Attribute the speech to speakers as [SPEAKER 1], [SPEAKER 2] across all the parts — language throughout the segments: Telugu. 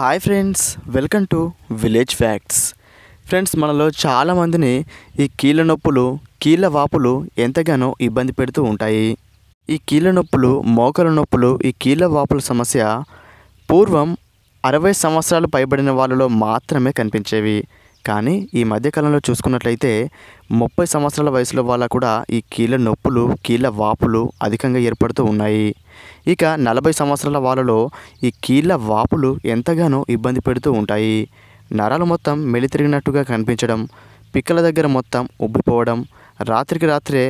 [SPEAKER 1] hi friends welcome to village facts friends మనలో చాలామందిని ఈ కీళ్ళ నొప్పులు కీళ్ళ వాపులు ఎంతగానో ఇబ్బంది పెడుతూ ఉంటాయి ఈ కీళ్ళ నొప్పులు మోకల నొప్పులు ఈ కీళ్ళ వాపుల సమస్య పూర్వం అరవై సంవత్సరాలు పైబడిన వాళ్ళలో మాత్రమే కనిపించేవి కానీ ఈ మధ్యకాలంలో చూసుకున్నట్లయితే ముప్పై సంవత్సరాల వయసులో వాళ్ళ కూడా ఈ కీళ్ళ నొప్పులు కీళ్ళ వాపులు అధికంగా ఏర్పడుతూ ఉన్నాయి ఇక నలభై సంవత్సరాల వాళ్ళలో ఈ కీళ్ళ వాపులు ఎంతగానో ఇబ్బంది పెడుతూ ఉంటాయి నరాలు మొత్తం మెలితిరిగినట్టుగా కనిపించడం పిక్కల దగ్గర మొత్తం ఉబ్బిపోవడం రాత్రికి రాత్రే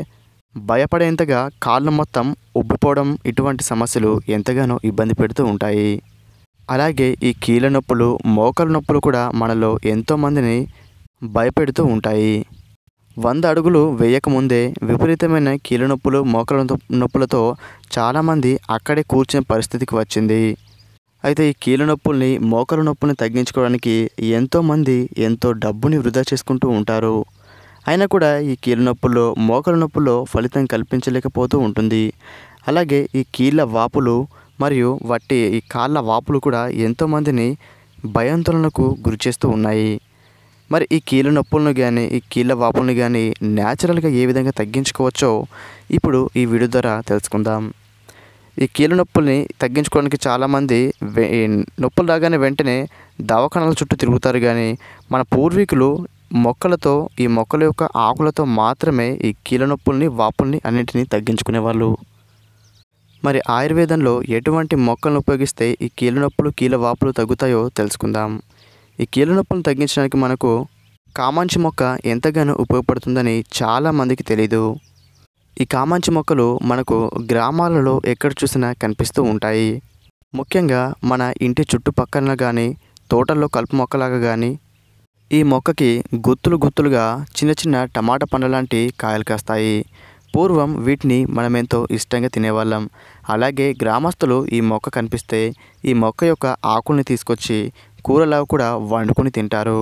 [SPEAKER 1] భయపడేంతగా కాళ్ళు మొత్తం ఉబ్బిపోవడం ఇటువంటి సమస్యలు ఎంతగానో ఇబ్బంది పెడుతూ ఉంటాయి అలాగే ఈ కీళ్ళ నొప్పులు మోకల నొప్పులు కూడా మనలో ఎంతోమందిని భయపెడుతూ ఉంటాయి వంద అడుగులు వేయకముందే విపరీతమైన కీళ్ళ నొప్పులు మోకల నొప్పులతో చాలామంది అక్కడే కూర్చునే పరిస్థితికి వచ్చింది అయితే ఈ కీళ్ళ నొప్పుల్ని మోకల నొప్పుల్ని తగ్గించుకోవడానికి ఎంతోమంది ఎంతో డబ్బుని వృధా చేసుకుంటూ ఉంటారు అయినా కూడా ఈ కీళ్ళ నొప్పుల్లో మోకల నొప్పుల్లో ఫలితం కల్పించలేకపోతూ ఉంటుంది అలాగే ఈ కీళ్ళ వాపులు మరియు వాటి ఈ కాళ్ళ వాపులు కూడా ఎంతోమందిని భయాందోళనకు గురిచేస్తూ ఉన్నాయి మరి ఈ కీళ్ళ నొప్పులను కానీ ఈ కీళ్ళ వాపులను కానీ న్యాచురల్గా ఏ విధంగా తగ్గించుకోవచ్చో ఇప్పుడు ఈ వీడియో ద్వారా తెలుసుకుందాం ఈ కీళ్ళ నొప్పుల్ని తగ్గించుకోవడానికి చాలామంది నొప్పులు రాగానే వెంటనే దవాఖానాల చుట్టూ తిరుగుతారు కానీ మన పూర్వీకులు మొక్కలతో ఈ మొక్కల యొక్క ఆకులతో మాత్రమే ఈ కీళ్ళ నొప్పుల్ని వాపుల్ని అన్నింటినీ తగ్గించుకునేవాళ్ళు మరి ఆయుర్వేదంలో ఎటువంటి మొక్కలను ఉపయోగిస్తే ఈ కీళ్ళ నొప్పులు కీళ్ళ వాపులు తగ్గుతాయో తెలుసుకుందాం ఈ నొప్పులను తగ్గించడానికి మనకు కామాంచి మొక్క ఎంతగానో ఉపయోగపడుతుందని చాలామందికి తెలీదు ఈ కామాంచి మొక్కలు మనకు గ్రామాలలో ఎక్కడ చూసినా కనిపిస్తూ ఉంటాయి ముఖ్యంగా మన ఇంటి చుట్టుపక్కల కానీ తోటల్లో కలుపు మొక్కలాగా కానీ ఈ మొక్కకి గుత్తులు గుత్తులుగా చిన్న చిన్న టమాటా పండ్ల లాంటి కాయలు కాస్తాయి పూర్వం వీటిని మనమెంతో ఇష్టంగా తినేవాళ్ళం అలాగే గ్రామస్తులు ఈ మొక్క కనిపిస్తే ఈ మొక్క యొక్క ఆకుల్ని తీసుకొచ్చి కూరలా కూడా వండుకొని తింటారు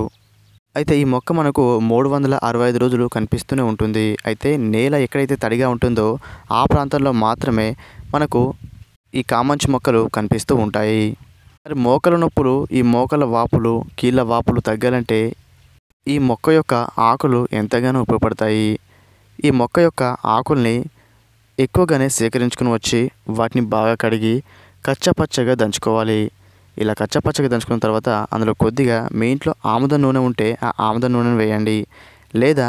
[SPEAKER 1] అయితే ఈ మొక్క మనకు మూడు వందల అరవై ఐదు రోజులు కనిపిస్తూనే ఉంటుంది అయితే నేల ఎక్కడైతే తడిగా ఉంటుందో ఆ ప్రాంతంలో మాత్రమే మనకు ఈ కామంచి మొక్కలు కనిపిస్తూ ఉంటాయి మరి మోకల నొప్పులు ఈ మోకల వాపులు కీళ్ళ వాపులు తగ్గాలంటే ఈ మొక్క యొక్క ఆకులు ఎంతగానో ఉపయోగపడతాయి ఈ మొక్క యొక్క ఆకుల్ని ఎక్కువగానే సేకరించుకుని వచ్చి వాటిని బాగా కడిగి కచ్చపచ్చగా దంచుకోవాలి ఇలా కచ్చపచ్చగా దంచుకున్న తర్వాత అందులో కొద్దిగా మీ ఇంట్లో ఆముద నూనె ఉంటే ఆ ఆముద నూనెను వేయండి లేదా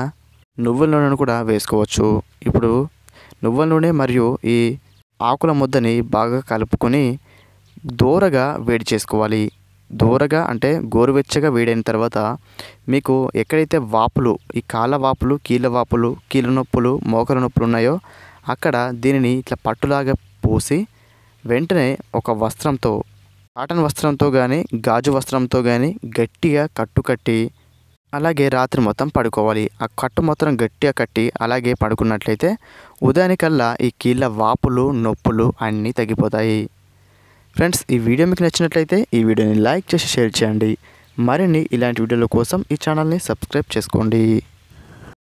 [SPEAKER 1] నువ్వుల నూనెను కూడా వేసుకోవచ్చు ఇప్పుడు నువ్వుల నూనె మరియు ఈ ఆకుల ముద్దని బాగా కలుపుకొని దూరగా వేడి చేసుకోవాలి దూరగా అంటే గోరువెచ్చగా వేడైన తర్వాత మీకు ఎక్కడైతే వాపులు ఈ కాళ్ళ వాపులు కీళ్ళ వాపులు కీళ్ళ నొప్పులు మోకల నొప్పులు ఉన్నాయో అక్కడ దీనిని ఇట్లా పట్టులాగా పోసి వెంటనే ఒక వస్త్రంతో కాటన్ వస్త్రంతో కానీ గాజు వస్త్రంతో కానీ గట్టిగా కట్టు కట్టి అలాగే రాత్రి మొత్తం పడుకోవాలి ఆ కట్టు మొత్తం గట్టిగా కట్టి అలాగే పడుకున్నట్లయితే ఉదయానికల్లా ఈ కీళ్ళ వాపులు నొప్పులు అన్నీ తగ్గిపోతాయి ఫ్రెండ్స్ ఈ వీడియో మీకు నచ్చినట్లయితే ఈ వీడియోని లైక్ చేసి షేర్ చేయండి మరిన్ని ఇలాంటి వీడియోల కోసం ఈ ఛానల్ని సబ్స్క్రైబ్ చేసుకోండి